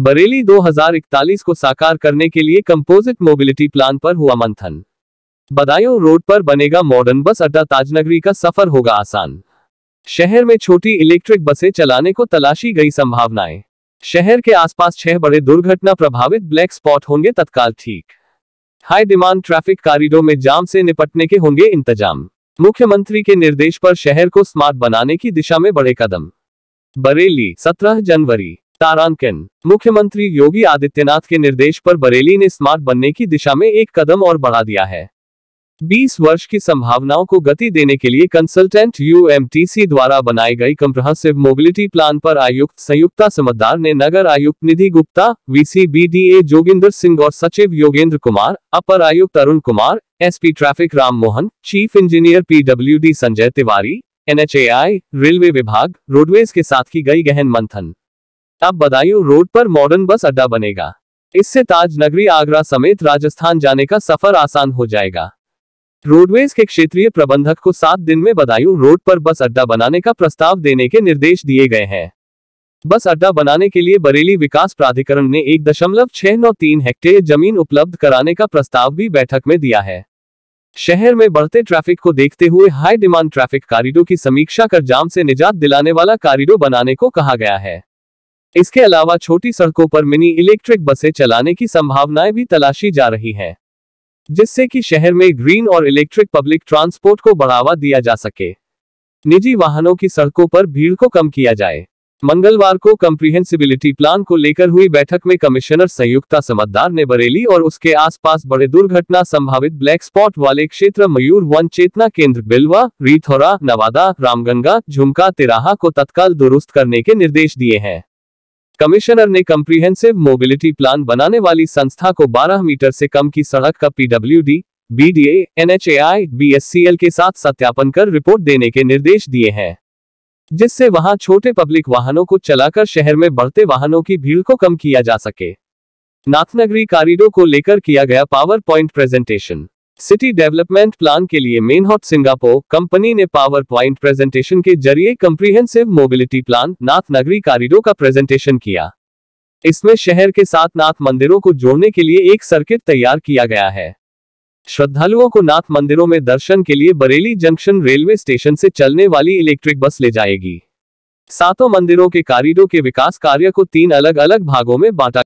बरेली 2041 को साकार करने के लिए कंपोजिट मोबिलिटी प्लान पर हुआ मंथन बदायूं रोड पर बनेगा मॉडर्न बस अड्डा ताजनगरी का सफर होगा आसान शहर में छोटी इलेक्ट्रिक बसें चलाने को तलाशी गई संभावनाएं शहर के आसपास छह बड़े दुर्घटना प्रभावित ब्लैक स्पॉट होंगे तत्काल ठीक हाई डिमांड ट्रैफिक कॉरिडोर में जाम से निपटने के होंगे इंतजाम मुख्यमंत्री के निर्देश पर शहर को स्मार्ट बनाने की दिशा में बड़े कदम बरेली 17 जनवरी तारांकन मुख्यमंत्री योगी आदित्यनाथ के निर्देश पर बरेली ने स्मार्ट बनने की दिशा में एक कदम और बढ़ा दिया है 20 वर्ष की संभावनाओं को गति देने के लिए कंसल्टेंट यूएमटीसी द्वारा बनाई गई कम्प्रहसिव मोबिलिटी प्लान पर आयुक्त संयुक्ता समद्दार ने नगर आयुक्त निधि गुप्ता वीसी जोगिंदर सिंह और सचिव योगेंद्र कुमार अपर आयुक्त Arun Kumar SP traffic Ram Mohan chief engineer PWD Sanjay Tiwari NHAI railway विभाग रोडवेज के साथ की गई गहन मंथन अब बदायूं रोड पर मॉडर्न बस अड्डा बनेगा इससे ताज नगरी आगरा समेत राजस्थान जाने का सफर आसान हो जाएगा रोडवेज के क्षेत्रीय प्रबंधक को सात दिन में बदायूं रोड पर बस अड्डा बनाने का प्रस्ताव देने के निर्देश दिए गए हैं बस अड्डा बनाने के लिए बरेली विकास प्राधिकरण ने एक दशमलव छह नौ तीन हेक्टेयर जमीन उपलब्ध कराने का प्रस्ताव भी बैठक में दिया है शहर में बढ़ते ट्रैफिक को देखते हुए हाई डिमांड ट्रैफिक कारिडोर की समीक्षा कर जाम से निजात दिलाने वाला कारिडोर बनाने को कहा गया है इसके अलावा छोटी सड़कों पर मिनी इलेक्ट्रिक बसें चलाने की संभावनाएं भी तलाशी जा रही हैं जिससे कि शहर में ग्रीन और इलेक्ट्रिक पब्लिक ट्रांसपोर्ट को बढ़ावा दिया जा सके निजी वाहनों की सड़कों पर भीड़ को कम किया जाए मंगलवार को कम्प्रीहेंसिबिलिटी प्लान को लेकर हुई बैठक में कमिश्नर संयुक्ता समद्दार ने बरेली और उसके आसपास बड़े दुर्घटना संभावित ब्लैक स्पॉट वाले क्षेत्र मयूर वन चेतना केंद्र बिलवा रीथोरा नवादा रामगंगा झुमका तिराहा को तत्काल दुरुस्त करने के निर्देश दिए हैं कमिश्नर ने कम्प्रीहेंसिव मोबिलिटी प्लान बनाने वाली संस्था को 12 मीटर से कम की सड़क का PWD B S C L के साथ सत्यापन कर रिपोर्ट देने के निर्देश दिए हैं जिससे वहां छोटे पब्लिक वाहनों को चलाकर शहर में बढ़ते वाहनों की भीड़ को कम किया जा सके नाथनगरी कॉरिडोर को लेकर किया गया power point presentation city development plan के लिए मेन हॉट सिंगापुर कंपनी ने पावर प्वाइंट प्रेजेंटेशन के जरिए कम्प्रीहेंसिव मोबिलिटी प्लान नाथ नगरी कारिडोर का प्रेजेंटेशन किया इसमें शहर के साथ नाथ मंदिरों को जोड़ने के लिए एक सर्किट तैयार किया गया है श्रद्धालुओं को नाथ मंदिरों में दर्शन के लिए बरेली जंक्शन रेलवे स्टेशन से चलने वाली इलेक्ट्रिक बस ले जाएगी सातों मंदिरों के कारिडोर के विकास कार्य को तीन अलग अलग भागों में बांटा